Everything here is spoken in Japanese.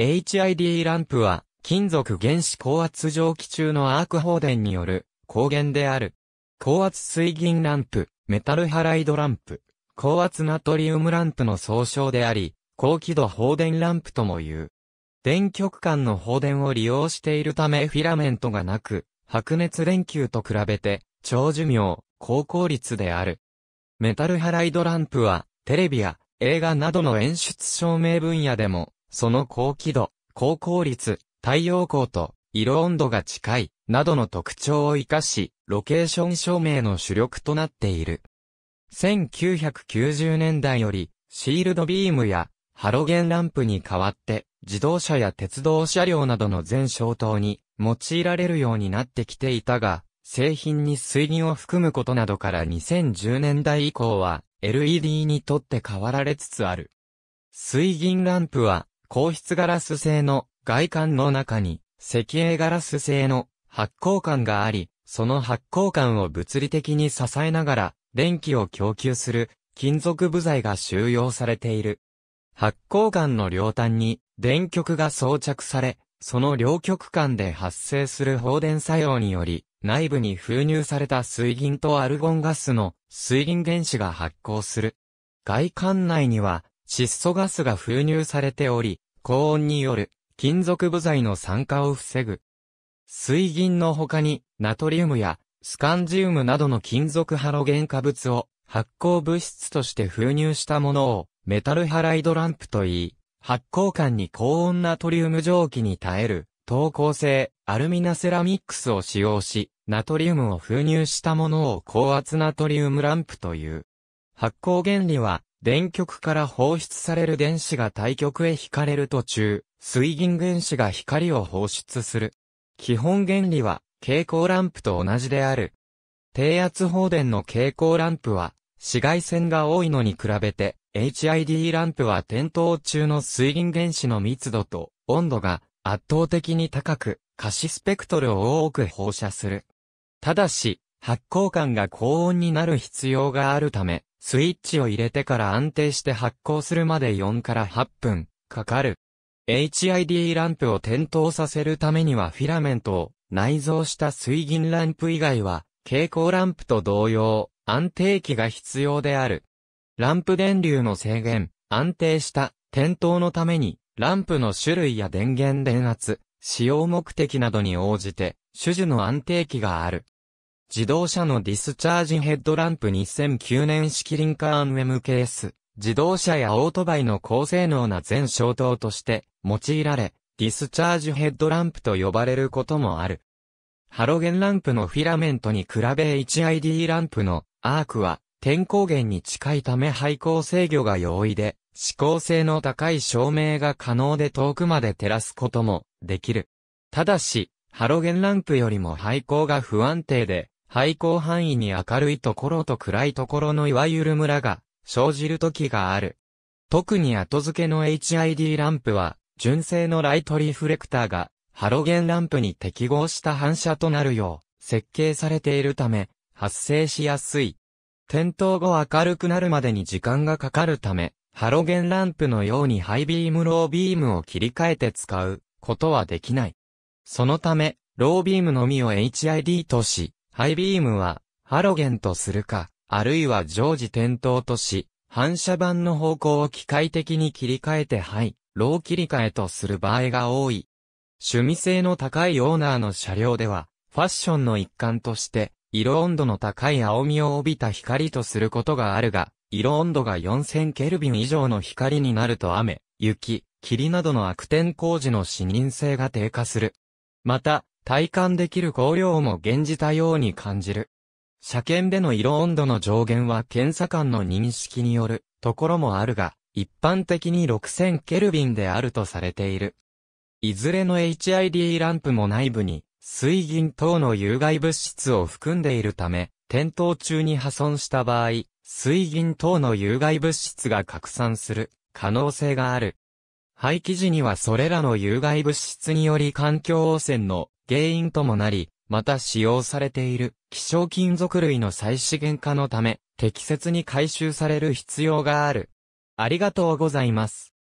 HID ランプは、金属原子高圧蒸気中のアーク放電による光源である。高圧水銀ランプ、メタルハライドランプ、高圧ナトリウムランプの総称であり、高輝度放電ランプとも言う。電極間の放電を利用しているためフィラメントがなく、白熱電球と比べて、長寿命、高効率である。メタルハライドランプは、テレビや映画などの演出照明分野でもその高輝度、高効率、太陽光と色温度が近い、などの特徴を活かし、ロケーション照明の主力となっている。1990年代より、シールドビームやハロゲンランプに代わって、自動車や鉄道車両などの全消灯に用いられるようになってきていたが、製品に水銀を含むことなどから2010年代以降は LED にとって変わられつつある。水銀ランプは硬質ガラス製の外観の中に石英ガラス製の発光管があり、その発光管を物理的に支えながら電気を供給する金属部材が収容されている。発光管の両端に電極が装着され、その両極間で発生する放電作用により、内部に封入された水銀とアルゴンガスの水銀原子が発光する。外観内には窒素ガスが封入されており、高温による金属部材の酸化を防ぐ。水銀の他に、ナトリウムやスカンジウムなどの金属ハロゲン化物を発光物質として封入したものをメタルハライドランプといい、発光管に高温ナトリウム蒸気に耐える、等光性、アルミナセラミックスを使用し、ナトリウムを封入したものを高圧ナトリウムランプという。発光原理は、電極から放出される電子が対極へ引かれる途中、水銀原子が光を放出する。基本原理は、蛍光ランプと同じである。低圧放電の蛍光ランプは、紫外線が多いのに比べて、HID ランプは点灯中の水銀原子の密度と温度が圧倒的に高く、可視スペクトルを多く放射する。ただし、発光感が高温になる必要があるため、スイッチを入れてから安定して発光するまで4から8分かかる。HID ランプを点灯させるためにはフィラメントを内蔵した水銀ランプ以外は蛍光ランプと同様安定器が必要である。ランプ電流の制限、安定した点灯のためにランプの種類や電源電圧、使用目的などに応じて種々の安定器がある。自動車のディスチャージヘッドランプ2009年式リンカーン MKS、自動車やオートバイの高性能な全消灯として用いられ、ディスチャージヘッドランプと呼ばれることもある。ハロゲンランプのフィラメントに比べ HID ランプのアークは天光源に近いため配光制御が容易で、指向性の高い照明が可能で遠くまで照らすこともできる。ただし、ハロゲンランプよりも配光が不安定で、廃校範囲に明るいところと暗いところのいわゆる村が生じる時がある。特に後付けの HID ランプは、純正のライトリフレクターが、ハロゲンランプに適合した反射となるよう、設計されているため、発生しやすい。点灯後明るくなるまでに時間がかかるため、ハロゲンランプのようにハイビームロービームを切り替えて使うことはできない。そのため、ロービームのみを HID とし、ハイビームは、ハロゲンとするか、あるいは常時点灯とし、反射板の方向を機械的に切り替えてハイ、ロー切り替えとする場合が多い。趣味性の高いオーナーの車両では、ファッションの一環として、色温度の高い青みを帯びた光とすることがあるが、色温度が4000ケルビン以上の光になると雨、雪、霧などの悪天工事の視認性が低下する。また、体感できる光量も現じたように感じる。車検での色温度の上限は検査官の認識によるところもあるが、一般的に6000ケルビンであるとされている。いずれの HID ランプも内部に水銀等の有害物質を含んでいるため、点灯中に破損した場合、水銀等の有害物質が拡散する可能性がある。廃棄時にはそれらの有害物質により環境汚染の原因ともなり、また使用されている希少金属類の再資源化のため、適切に回収される必要がある。ありがとうございます。